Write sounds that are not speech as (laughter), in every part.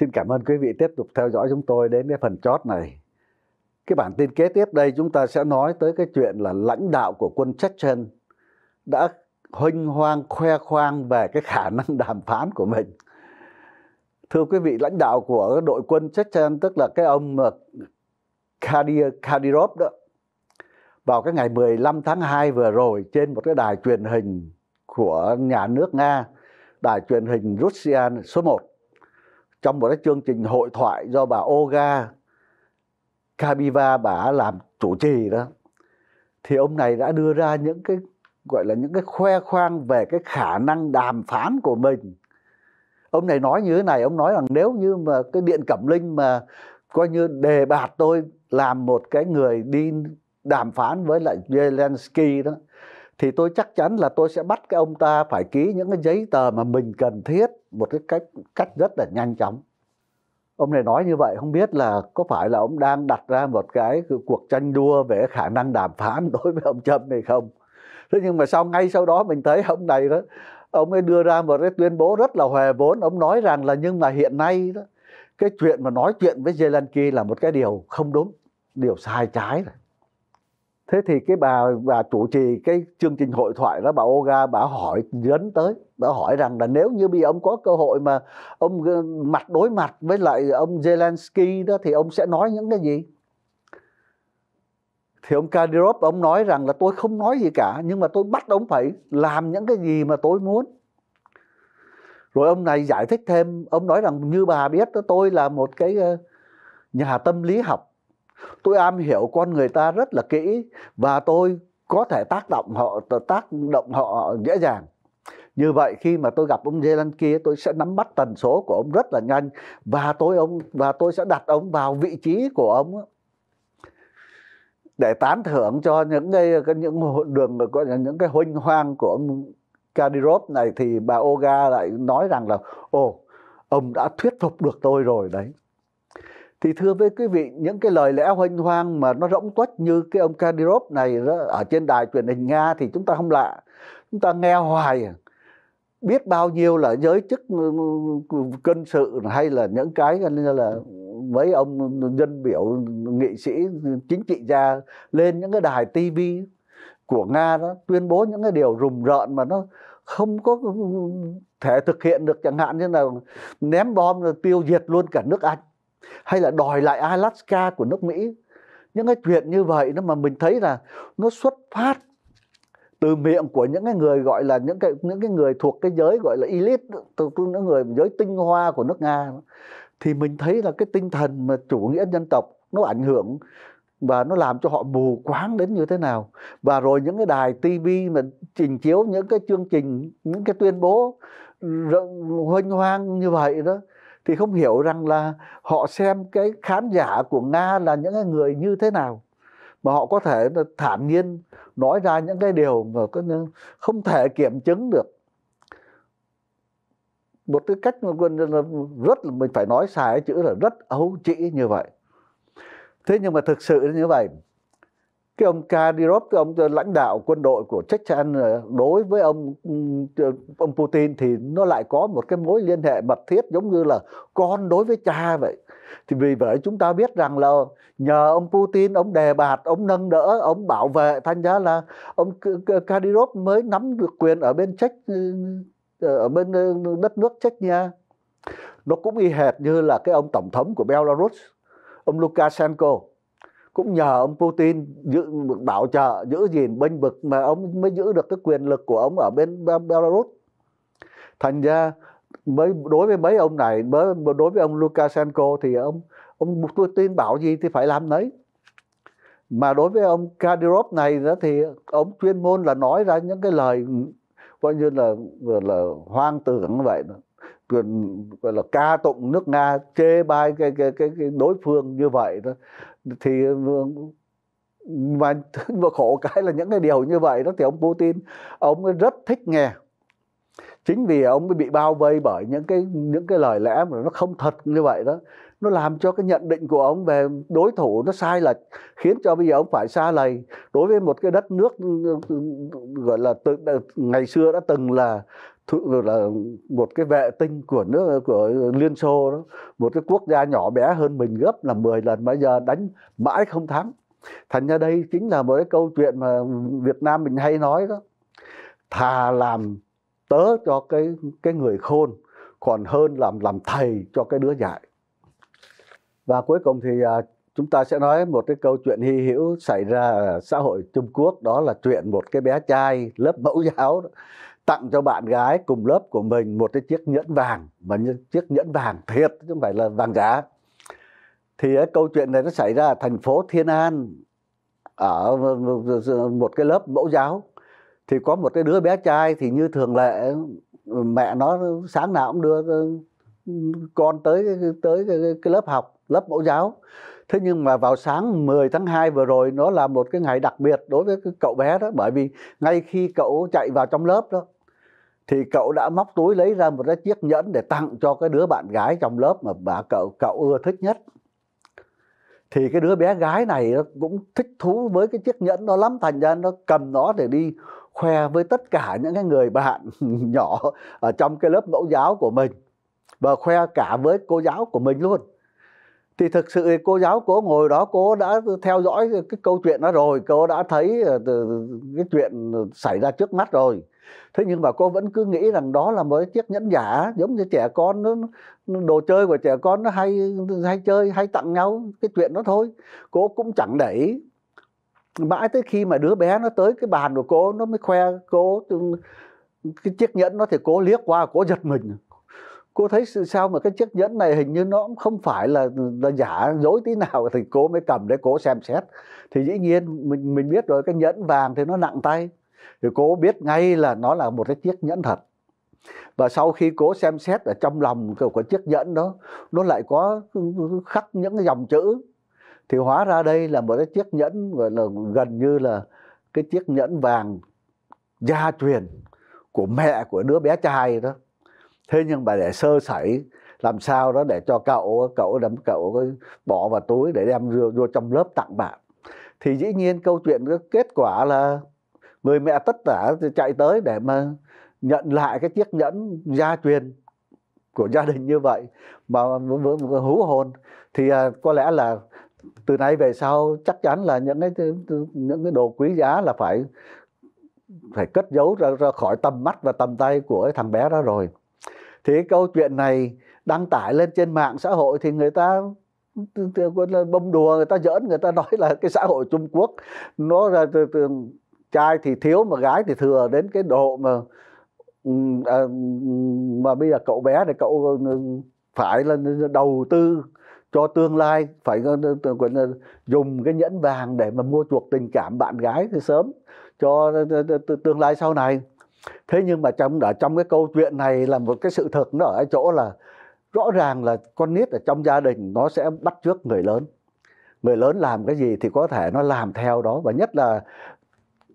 Xin cảm ơn quý vị tiếp tục theo dõi chúng tôi đến cái phần chót này. Cái bản tin kế tiếp đây chúng ta sẽ nói tới cái chuyện là lãnh đạo của quân Chechen đã huynh hoang khoe khoang về cái khả năng (laughs) đàm phán của mình. Thưa quý vị, lãnh đạo của đội quân Chechen tức là cái ông ờ, Kadir, Kadirov đó vào cái ngày 15 tháng 2 vừa rồi trên một cái đài truyền hình của nhà nước Nga, đài truyền hình Russia số 1 trong một cái chương trình hội thoại do bà Oga Kabiva bà làm chủ trì đó thì ông này đã đưa ra những cái gọi là những cái khoe khoang về cái khả năng đàm phán của mình ông này nói như thế này ông nói rằng nếu như mà cái điện cẩm linh mà coi như đề bạt tôi làm một cái người đi đàm phán với lại Zelensky đó thì tôi chắc chắn là tôi sẽ bắt cái ông ta phải ký những cái giấy tờ mà mình cần thiết một cái cách cách rất là nhanh chóng ông này nói như vậy không biết là có phải là ông đang đặt ra một cái cuộc tranh đua về khả năng đàm phán (laughs) đối với ông Trump này không thế nhưng mà sau ngay sau đó mình thấy ông này đó ông ấy đưa ra một cái tuyên bố rất là hòe vốn ông nói rằng là nhưng mà hiện nay đó cái chuyện mà nói chuyện với Zelensky là một cái điều không đúng điều sai trái rồi thế thì cái bà bà chủ trì cái chương trình hội thoại đó bà Oga bà hỏi dẫn tới bà hỏi rằng là nếu như bây giờ ông có cơ hội mà ông ờ, mặt đối mặt với lại ông Zelensky đó thì ông sẽ nói những cái gì thì ông Kadyrov ông nói rằng là tôi không nói gì cả nhưng mà tôi bắt ông phải làm những cái gì mà tôi muốn rồi ông này giải thích thêm ông nói rằng như bà biết đó tôi là một cái ờ, nhà tâm lý học tôi am hiểu con người ta rất là kỹ và tôi có thể tác động họ tác động họ dễ dàng như vậy khi mà tôi gặp ông Zelensky tôi sẽ nắm bắt tần số của ông rất là nhanh và tôi ông và tôi sẽ đặt ông vào vị trí của ông để tán thưởng cho những cái những đường có những cái huynh hoang của ông Kadyrov này thì bà Oga lại nói rằng là ồ ông đã thuyết phục được tôi rồi đấy thì thưa với quý vị những cái lời lẽ hoành hoang mà nó rỗng tuếch như cái ông Kadyrov này đó, ở trên đài truyền hình Nga thì chúng ta không lạ chúng ta nghe hoài à. biết bao nhiêu là giới chức ừ, ừ, ừ, quân sự hay là những cái như là mấy ông dân biểu nghị sĩ chính trị gia lên những cái đài tivi của nga đó tuyên bố những cái điều rùng rợn mà nó không có thể thực hiện được chẳng hạn như là ném bom rồi tiêu diệt luôn cả nước anh hay là đòi lại Alaska của nước Mỹ những cái chuyện như vậy nó mà mình thấy là nó xuất phát từ miệng của những cái người gọi là những cái những cái người thuộc cái giới gọi là elite từ những người giới tinh hoa của nước nga thì mình thấy là cái tinh thần mà chủ nghĩa dân tộc nó ảnh hưởng và nó làm cho họ mù quáng đến như thế nào và rồi những cái đài TV mà trình chiếu những cái chương trình những cái tuyên bố huênh hoang như vậy đó thì không hiểu rằng là họ xem cái khán giả của nga là những người như thế nào mà họ có thể thản nhiên nói ra những cái điều mà không thể kiểm chứng được một cái cách mà quân rất là mình phải nói xài chữ là rất ấu trĩ như vậy thế nhưng mà thực sự như vậy cái ông Kadyrov cái ông lãnh đạo quân đội của Chechen ờ, đối với ông ông Putin thì nó lại có một cái mối liên hệ mật thiết giống như là con đối với cha vậy thì vì vậy chúng ta biết rằng là nhờ ông Putin ông đề bạt ông nâng đỡ ông bảo vệ thành ra là ông Kadyrov mới nắm được quyền ở bên Chech ờ, ở bên đất nước Chechnya nó cũng y hệt như là cái ông tổng thống của Belarus ông Lukashenko cũng nhờ ông Putin giữ, bảo trợ giữ gìn bênh vực mà ông mới giữ được cái quyền lực của ông ở bên Belarus thành ra mới đối với mấy ông này mới đối với ông Lukashenko thì ông ông Putin bảo gì thì phải làm đấy mà đối với ông Kadyrov này đó thì ông chuyên môn là nói ra những cái lời coi như là là, là hoang tưởng như vậy gọi là ca tụng nước Nga chê bai cái, cái cái cái đối phương như vậy đó thì ờ, mà, (laughs) mà khổ cái là những cái điều như vậy đó thì ông Putin ông rất thích nghe chính vì ông bị bao vây bởi những cái những cái lời lẽ mà nó không thật như vậy đó nó làm cho cái nhận định của ông về đối thủ nó sai lệch khiến cho bây giờ ông phải xa lầy đối với một cái đất nước ừ, ừ, ừ, gọi là từ, ngày xưa đã từng là là một cái vệ tinh của nước của Liên Xô đó, một cái quốc gia nhỏ bé hơn mình gấp là 10 lần bây giờ đánh mãi không thắng. Thành ra đây chính là một cái câu chuyện mà Việt Nam mình hay nói đó. Thà làm tớ cho cái cái người khôn còn hơn làm làm thầy cho cái đứa dại và cuối cùng thì à, chúng ta sẽ nói một cái câu chuyện hy hữu xảy ra ở xã hội Trung Quốc đó là chuyện một cái bé trai lớp mẫu (laughs) giáo tặng cho bạn gái cùng lớp của mình một cái chiếc nhẫn vàng mà chiếc nhẫn vàng thiệt chứ không phải là vàng giả thì cái à, câu chuyện này nó xảy ra ở thành phố Thiên An ở một cái lớp mẫu giáo thì có một cái đứa bé trai thì như thường lệ mẹ nó sáng nào cũng đưa ừ, con tới tới cái lớp học lớp mẫu giáo thế nhưng mà vào sáng 10 tháng 2 vừa rồi nó là một cái ngày đặc biệt đối với cậu bé đó bởi vì ngay khi cậu chạy vào trong lớp đó thì cậu đã móc túi lấy ra một cái chiếc nhẫn để tặng cho cái đứa bạn gái trong lớp mà bà cậu cậu ưa thích nhất thì cái đứa bé gái này cũng thích thú với cái chiếc nhẫn đó lắm thành ra nó cầm nó để đi khoe với tất cả những cái người bạn (laughs) nhỏ ở trong cái lớp mẫu giáo của mình và khoe cả với cô giáo của mình luôn thì thực sự cô giáo cô ngồi đó cô đã theo dõi cái câu chuyện đó rồi cô đã thấy ờ, cái chuyện xảy ra trước mắt rồi thế nhưng mà cô vẫn cứ nghĩ rằng đó là một chiếc nhẫn giả giống như trẻ con nó, đồ chơi của trẻ con nó hay hay chơi hay tặng nhau cái chuyện đó thôi cô cũng chẳng để ý mãi tới khi mà đứa bé nó tới cái bàn của cô nó mới khoe cô cái chiếc nhẫn nó thì cô liếc qua cô giật mình cô thấy sự sao mà cái chiếc nhẫn này hình như nó cũng không phải là, là giả dối tí nào (laughs) thì cô mới cầm để cô xem xét thì dĩ nhiên mình mình biết rồi cái nhẫn vàng thì nó nặng tay thì cô biết ngay là nó là một cái chiếc nhẫn thật và sau khi cố xem xét ở trong lòng của chiếc nhẫn đó nó lại có khắc những cái dòng chữ thì hóa ra đây là một cái chiếc nhẫn gọi là gần như là cái chiếc nhẫn vàng gia truyền của mẹ của đứa bé trai đó thế nhưng mà để sơ sẩy làm sao đó để cho cậu cậu đấm cậu bỏ vào túi để đem vô, vô trong lớp tặng bạn thì dĩ nhiên câu chuyện kết quả là người mẹ tất cả chạy tới để mà nhận lại cái chiếc nhẫn gia truyền của gia đình như vậy mà hú hồn thì à, có lẽ là từ nay về sau chắc chắn là những cái những cái đồ quý giá là phải phải cất giấu ra, ra khỏi tầm mắt và tầm tay của thằng bé đó rồi thế câu chuyện này đăng tải lên trên mạng xã hội thì người ta bông đùa người ta giỡn người ta nói là cái xã hội Trung Quốc nó là từ, từ, trai thì thiếu mà gái thì thừa đến cái độ mà ừ, à, mà bây giờ cậu bé này cậu ừ, ừ, phải là đầu tư cho tương lai phải dùng cái nhẫn vàng để mà mua chuộc tình cảm bạn gái thì sớm cho tương lai sau này thế nhưng mà trong đã trong cái câu chuyện này là một cái sự thực nó ở chỗ là rõ ràng là con nít ở trong gia đình nó sẽ bắt trước người lớn người lớn làm cái gì thì có thể nó làm theo đó và nhất là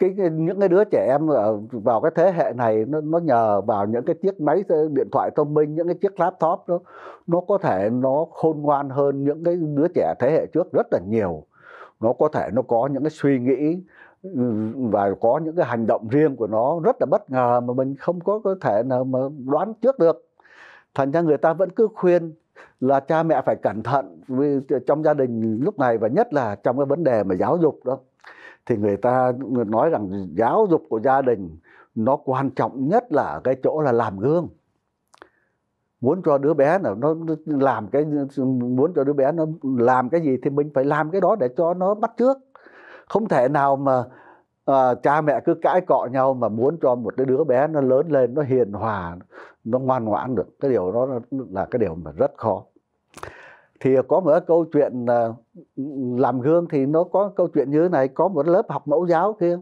cái những cái đứa trẻ em vào cái thế hệ này nó, nó nhờ vào những cái chiếc máy ờ, điện thoại thông minh những cái chiếc laptop đó nó có thể nó khôn ngoan hơn những cái đứa trẻ thế hệ trước rất là nhiều nó có thể nó có những cái suy nghĩ và có những cái hành động riêng của nó rất là bất ngờ mà mình không có có thể nào mà đoán trước được thành ra người ta vẫn cứ khuyên là cha mẹ phải cẩn thận trong gia đình lúc này và nhất là trong cái vấn đề mà giáo dục đó thì người ta nói rằng giáo dục của gia đình nó quan trọng nhất là cái chỗ là làm gương muốn cho đứa bé là nó làm cái muốn cho đứa bé nó làm cái gì thì mình phải làm cái đó để cho nó bắt trước không thể nào mà à, cha mẹ cứ cãi cọ nhau mà muốn cho một cái đứa bé nó lớn lên nó hiền hòa nó ngoan ngoãn được cái điều đó là cái điều mà rất khó thì có một câu chuyện ờ, làm gương thì nó có câu chuyện như thế này có một lớp học mẫu giáo kia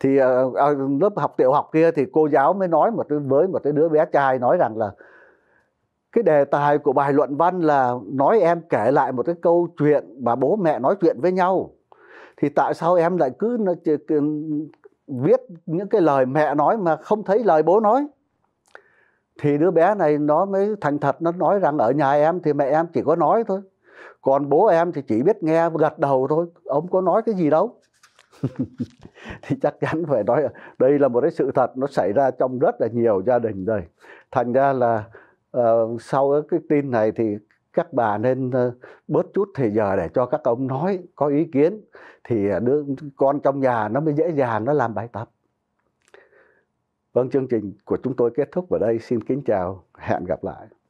thì à, lớp học tiểu học kia thì cô giáo mới nói một với một cái đứa bé trai nói rằng là cái đề tài của bài luận văn là nói em kể lại một cái câu chuyện mà bố mẹ nói chuyện với nhau thì tại sao em lại cứ viết những cái lời mẹ nói mà không thấy lời bố nói thì đứa bé này nó mới thành thật nó nói rằng ở nhà em thì mẹ em chỉ có nói thôi còn bố em thì chỉ biết nghe gật đầu thôi ông có nói cái gì đâu (laughs) thì chắc chắn phải nói đây là một cái sự thật nó xảy ra trong rất là nhiều gia đình rồi thành ra là uh, sau cái tin này thì các bà nên ờ, bớt chút thời giờ để cho các ông nói có ý kiến thì ờ, đứa con trong nhà nó mới dễ dàng nó làm bài tập vâng chương trình của chúng tôi kết thúc ở đây xin kính chào hẹn gặp lại